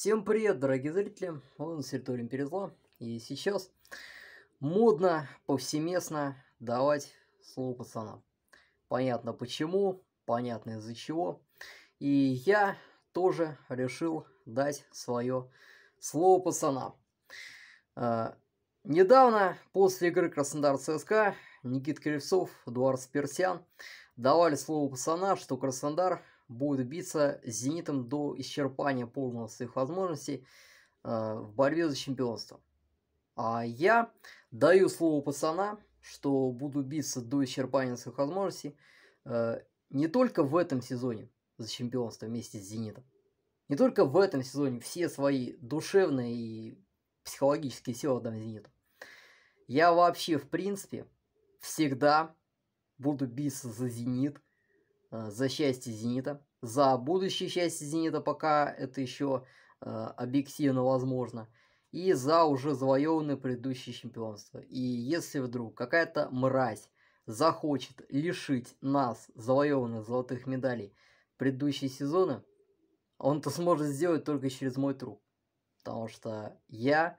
Всем привет, дорогие зрители! Он с территории Перезла. И сейчас модно, повсеместно давать слово пацанам. Понятно почему, понятно из-за чего. И я тоже решил дать свое слово пацана. Э, а, недавно, после игры Краснодар ЦСКА, Никит Кривцов, Эдуард Сперсян давали слово пацана, что Краснодар будут биться с «Зенитом» до исчерпания полного своих возможностей э, в борьбе за чемпионство. А я даю слово пацана, что буду биться до исчерпания своих возможностей э, не только в этом сезоне за чемпионство вместе с «Зенитом», не только в этом сезоне все свои душевные и психологические силы отдам «Зениту». Я вообще, в принципе, всегда буду биться за «Зенит», Э, за счастье «Зенита», за будущее счастье «Зенита», пока это еще э, объективно возможно, и за уже завоеванное предыдущее чемпионство. И если вдруг какая-то мразь захочет лишить нас завоеванных золотых медалей предыдущие сезоны, он это сможет сделать только через мой труп. Потому что я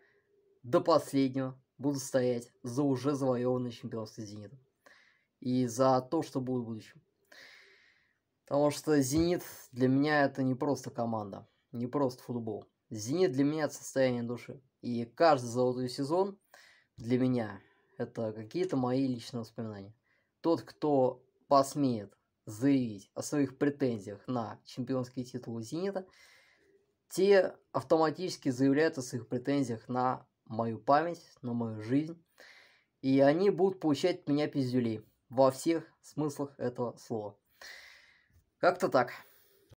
до последнего буду стоять за уже завоеванное чемпионство «Зенита». И за то, что будет в будущем. Потому что «Зенит» для меня это не просто команда, не просто футбол. «Зенит» для меня это состояние души. И каждый золотой сезон для меня это какие-то мои личные воспоминания. Тот, кто посмеет заявить о своих претензиях на чемпионский титул «Зенита», те автоматически заявляют о своих претензиях на мою память, на мою жизнь. И они будут получать от меня пиздюлей во всех смыслах этого слова. Как-то так.